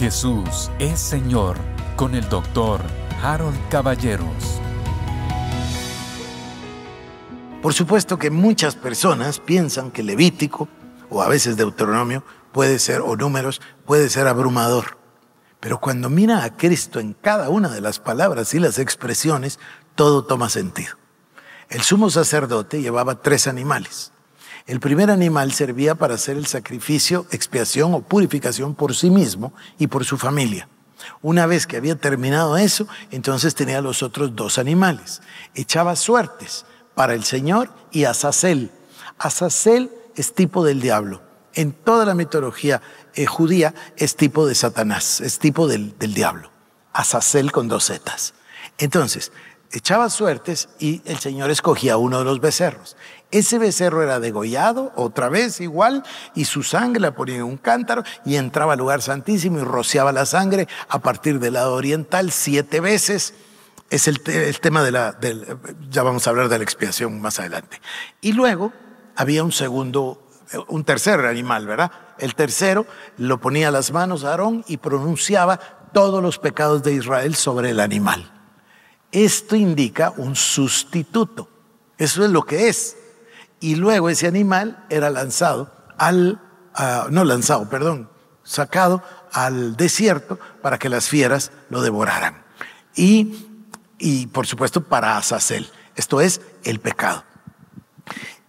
Jesús es Señor con el doctor Harold Caballeros. Por supuesto que muchas personas piensan que Levítico o a veces Deuteronomio puede ser, o números, puede ser abrumador. Pero cuando mira a Cristo en cada una de las palabras y las expresiones, todo toma sentido. El sumo sacerdote llevaba tres animales. El primer animal servía para hacer el sacrificio, expiación o purificación por sí mismo y por su familia. Una vez que había terminado eso, entonces tenía los otros dos animales. Echaba suertes para el Señor y Azazel. Azazel es tipo del diablo. En toda la mitología eh, judía es tipo de Satanás, es tipo del, del diablo. Azazel con dos setas. Entonces, echaba suertes y el Señor escogía uno de los becerros. Ese becerro era degollado, otra vez igual, y su sangre la ponía en un cántaro y entraba al lugar santísimo y rociaba la sangre a partir del lado oriental siete veces. Es el, tema de la... Del, ya vamos a hablar de la expiación más adelante. Y luego había un segundo, eh, un tercer animal, ¿verdad? El tercero lo ponía las manos a Aarón y pronunciaba todos los pecados de Israel sobre el animal. Esto indica un sustituto. Eso es lo que es y luego ese animal era lanzado al, no lanzado, perdón, sacado al desierto para que las fieras lo devoraran. Y, y por supuesto para Azazel, esto es el pecado.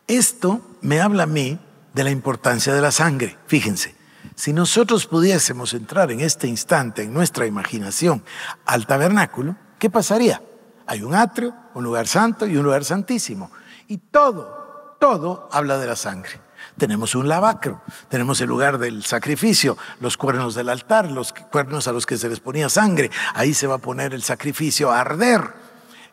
Esto me habla a mí de la importancia de la sangre, fíjense. Si nosotros pudiésemos entrar en este instante, en nuestra imaginación, al tabernáculo, ¿qué pasaría? Hay un atrio, un lugar santo y un lugar santísimo. Y todo todo habla de la sangre. Tenemos un lavacro, tenemos el lugar del sacrificio, los cuernos del altar, los cuernos a los que se les ponía sangre. Ahí se va a poner el sacrificio a arder.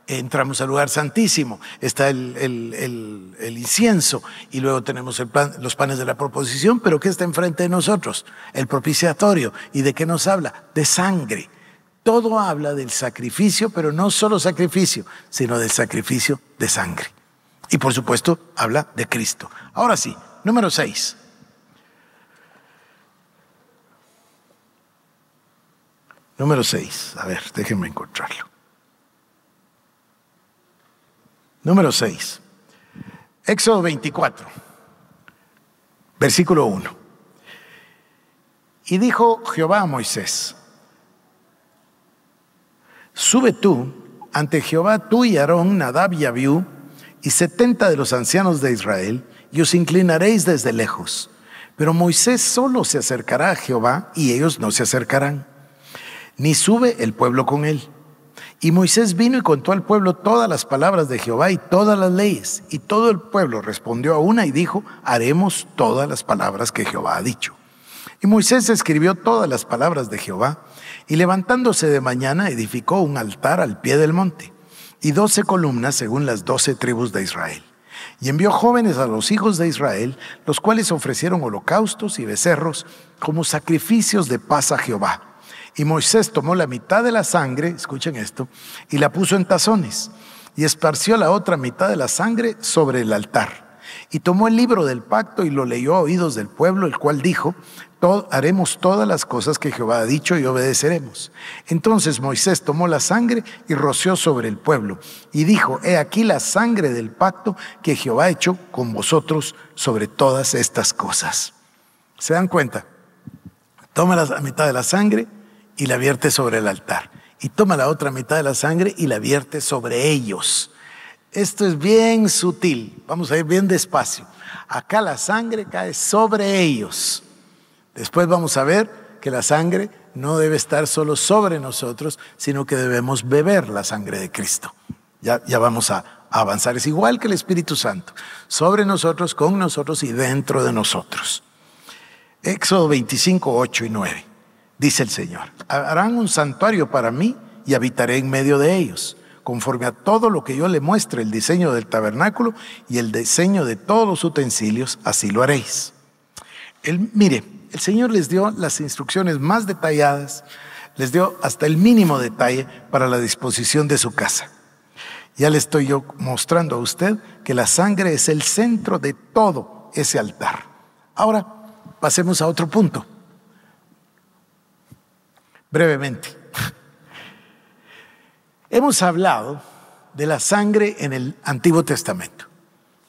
Entramos al lugar santísimo, está el, incienso y luego tenemos los panes de la proposición, pero ¿qué está enfrente de nosotros? El propiciatorio. ¿Y de qué nos habla? De sangre todo habla del sacrificio, pero no solo sacrificio, sino del sacrificio de sangre. Y por supuesto, habla de Cristo. Ahora sí, número 6. Número 6. A ver, déjenme encontrarlo. Número 6. Éxodo 24, versículo 1. Y dijo Jehová a Moisés, sube tú ante Jehová tú y Aarón, Nadab y Abiú, y setenta de los ancianos de Israel, y os inclinaréis desde lejos. Pero Moisés solo se acercará a Jehová, y ellos no se acercarán, ni sube el pueblo con él. Y Moisés vino y contó al pueblo todas las palabras de Jehová y todas las leyes. Y todo el pueblo respondió a una y dijo, haremos todas las palabras que Jehová ha dicho. Y Moisés escribió todas las palabras de Jehová, y levantándose de mañana edificó un altar al pie del monte y doce columnas según las doce tribus de Israel. Y envió jóvenes a los hijos de Israel, los cuales ofrecieron holocaustos y becerros como sacrificios de paz a Jehová. Y Moisés tomó la mitad de la sangre, escuchen esto, y la puso en tazones, y esparció la otra mitad de la sangre sobre el altar. Y tomó el libro del pacto y lo leyó a oídos del pueblo, el cual dijo, haremos todas las cosas que Jehová ha dicho y obedeceremos. Entonces Moisés tomó la sangre y roció sobre el pueblo y dijo, he aquí la sangre del pacto que Jehová ha hecho con vosotros sobre todas estas cosas. ¿Se dan cuenta? Toma la mitad de la sangre y la vierte sobre el altar. Y toma la otra mitad de la sangre y la vierte sobre ellos esto es bien sutil, vamos a ir bien despacio. Acá la sangre cae sobre ellos. Después vamos a ver que la sangre no debe estar solo sobre nosotros, sino que debemos beber la sangre de Cristo. Ya, ya vamos a avanzar. Es igual que el Espíritu Santo, sobre nosotros, con nosotros y dentro de nosotros. Éxodo 25, 8 y 9. Dice el Señor, harán un santuario para mí y habitaré en medio de ellos conforme a todo lo que yo le muestre, el diseño del tabernáculo y el diseño de todos los utensilios, así lo haréis. mire, el Señor les dio las instrucciones más detalladas, les dio hasta el mínimo detalle para la disposición de su casa. Ya le estoy yo mostrando a usted que la sangre es el centro de todo ese altar. Ahora, pasemos a otro punto. Brevemente, Hemos hablado de la sangre en el Antiguo Testamento.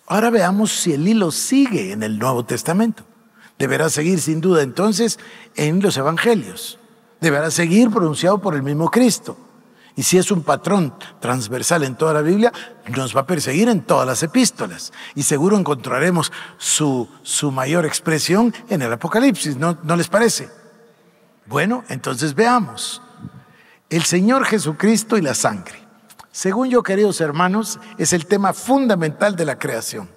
Ahora veamos si el hilo sigue en el Nuevo Testamento. Deberá seguir sin duda entonces en los Evangelios. Deberá seguir pronunciado por el mismo Cristo. Y si es un patrón transversal en toda la Biblia, nos va a perseguir en todas las epístolas. Y seguro encontraremos su, mayor expresión en el Apocalipsis, ¿no, ¿no les parece? Bueno, entonces veamos el Señor Jesucristo y la sangre. Según yo, queridos hermanos, es el tema fundamental de la creación.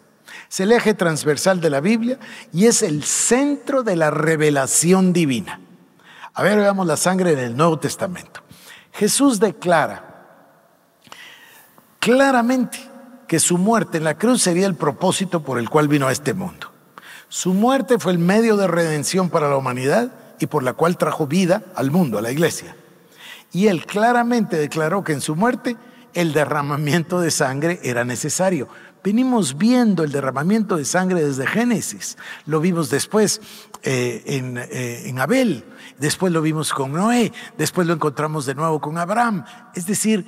Es el eje transversal de la Biblia y es el centro de la revelación divina. A ver, veamos la sangre en el Nuevo Testamento. Jesús declara claramente que su muerte en la cruz sería el propósito por el cual vino a este mundo. Su muerte fue el medio de redención para la humanidad y por la cual trajo vida al mundo, a la iglesia. Y él claramente declaró que en su muerte el derramamiento de sangre era necesario. Venimos viendo el derramamiento de sangre desde Génesis. Lo vimos después eh, en, eh, en Abel, después lo vimos con Noé, después lo encontramos de nuevo con Abraham. Es decir,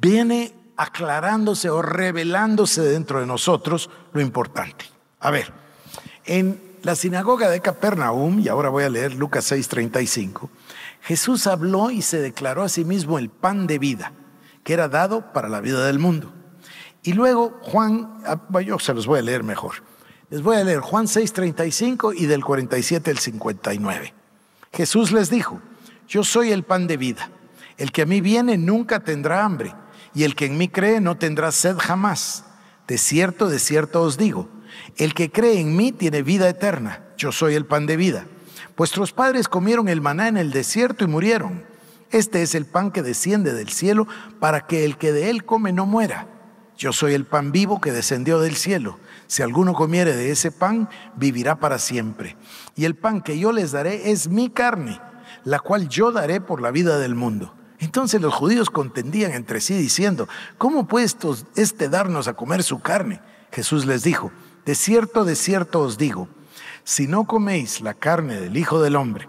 viene aclarándose o revelándose dentro de nosotros lo importante. A ver, en la sinagoga de Capernaum, y ahora voy a leer Lucas 6:35, Jesús habló y se declaró a sí mismo el pan de vida, que era dado para la vida del mundo. Y luego Juan, ah, yo se los voy a leer mejor. Les voy a leer Juan 6:35 y del 47 al 59. Jesús les dijo, yo soy el pan de vida. El que a mí viene nunca tendrá hambre, y el que en mí cree no tendrá sed jamás. De cierto, de cierto os digo el que cree en mí tiene vida eterna. Yo soy el pan de vida. Vuestros padres comieron el maná en el desierto y murieron. Este es el pan que desciende del cielo para que el que de él come no muera. Yo soy el pan vivo que descendió del cielo. Si alguno comiere de ese pan, vivirá para siempre. Y el pan que yo les daré es mi carne, la cual yo daré por la vida del mundo. Entonces los judíos contendían entre sí diciendo, ¿cómo puede este darnos a comer su carne? Jesús les dijo, de cierto, de cierto os digo, si no coméis la carne del Hijo del Hombre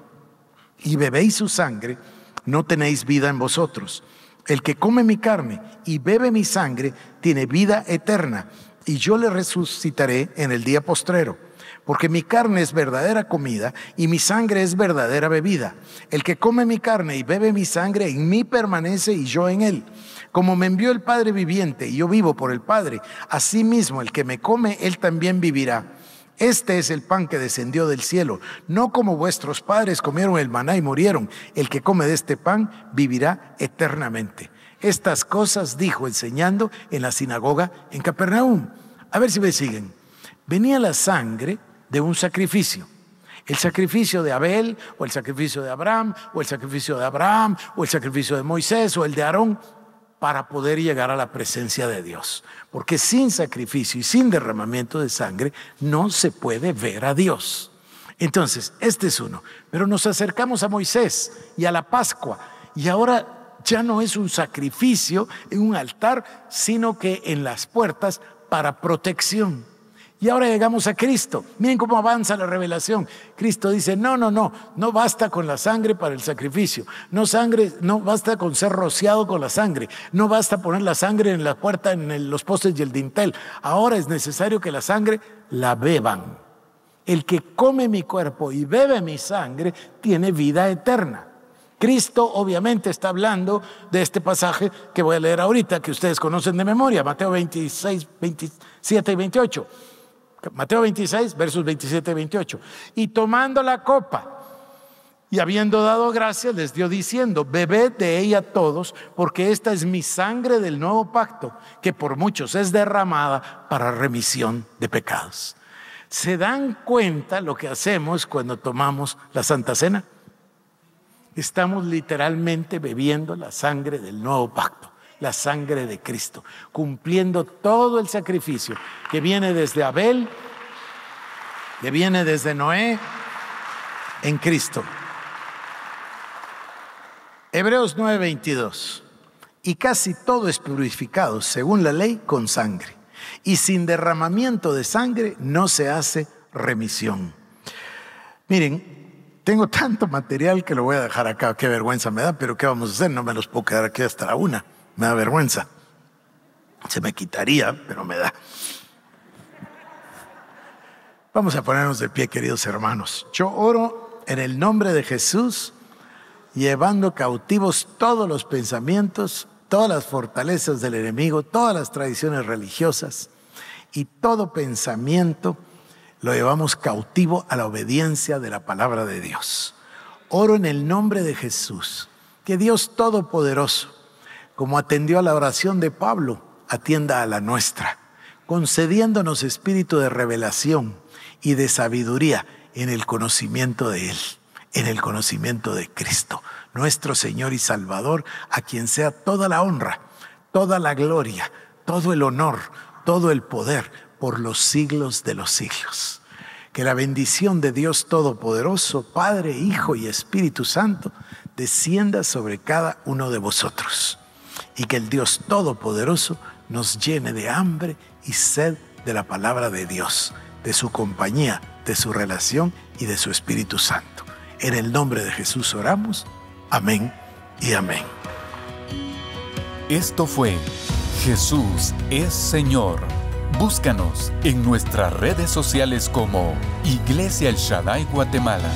y bebéis su sangre, no tenéis vida en vosotros. El que come mi carne y bebe mi sangre tiene vida eterna, y yo le resucitaré en el día postrero. Porque mi carne es verdadera comida y mi sangre es verdadera bebida. El que come mi carne y bebe mi sangre en mí permanece y yo en él. Como me envió el Padre viviente y yo vivo por el Padre, mismo el que me come, él también vivirá. Este es el pan que descendió del cielo, no como vuestros padres comieron el maná y murieron. El que come de este pan vivirá eternamente. Estas cosas dijo enseñando en la sinagoga en Capernaum. A ver si me siguen. Venía la sangre de un sacrificio. El sacrificio de Abel, o el sacrificio de Abraham, o el sacrificio de Abraham, o el sacrificio de Moisés, o el de Aarón, para poder llegar a la presencia de Dios. Porque sin sacrificio y sin derramamiento de sangre no se puede ver a Dios. Entonces, este es uno. Pero nos acercamos a Moisés y a la Pascua. Y ahora ya no es un sacrificio en un altar, sino que en las puertas para protección. Y ahora llegamos a Cristo. Miren cómo avanza la revelación. Cristo dice, no, no, no, no basta con la sangre para el sacrificio. No, sangre, no basta con ser rociado con la sangre. No basta poner la sangre en la puerta, en los postes y el dintel. Ahora es necesario que la sangre la beban. El que come mi cuerpo y bebe mi sangre tiene vida eterna. Cristo obviamente está hablando de este pasaje que voy a leer ahorita, que ustedes conocen de memoria, Mateo 26, 27 y 28. Mateo 26, versos 27 y 28. Y tomando la copa y habiendo dado gracias, les dio diciendo, bebed de ella todos, porque esta es mi sangre del nuevo pacto, que por muchos es derramada para remisión de pecados. ¿Se dan cuenta lo que hacemos cuando tomamos la Santa Cena? Estamos literalmente bebiendo la sangre del nuevo pacto la sangre de Cristo, cumpliendo todo el sacrificio que viene desde Abel, que viene desde Noé, en Cristo. Hebreos 9:22. Y casi todo es purificado, según la ley, con sangre. Y sin derramamiento de sangre no se hace remisión. Miren, tengo tanto material que lo voy a dejar acá. Qué vergüenza me da, pero ¿qué vamos a hacer? No me los puedo quedar aquí hasta la una. Me da vergüenza. Se me quitaría, pero me da. Vamos a ponernos de pie, queridos hermanos. Yo oro en el nombre de Jesús, llevando cautivos todos los pensamientos, todas las fortalezas del enemigo, todas las tradiciones religiosas y todo pensamiento lo llevamos cautivo a la obediencia de la palabra de Dios. Oro en el nombre de Jesús, que Dios Todopoderoso, como atendió a la oración de Pablo, atienda a la nuestra, concediéndonos espíritu de revelación y de sabiduría en el conocimiento de Él, en el conocimiento de Cristo, nuestro Señor y Salvador, a quien sea toda la honra, toda la gloria, todo el honor, todo el poder por los siglos de los siglos. Que la bendición de Dios Todopoderoso, Padre, Hijo y Espíritu Santo, descienda sobre cada uno de vosotros y que el Dios Todopoderoso nos llene de hambre y sed de la palabra de Dios, de su compañía, de su relación y de su Espíritu Santo. En el nombre de Jesús oramos. Amén y amén. Esto fue Jesús es Señor. Búscanos en nuestras redes sociales como Iglesia El Shaddai Guatemala.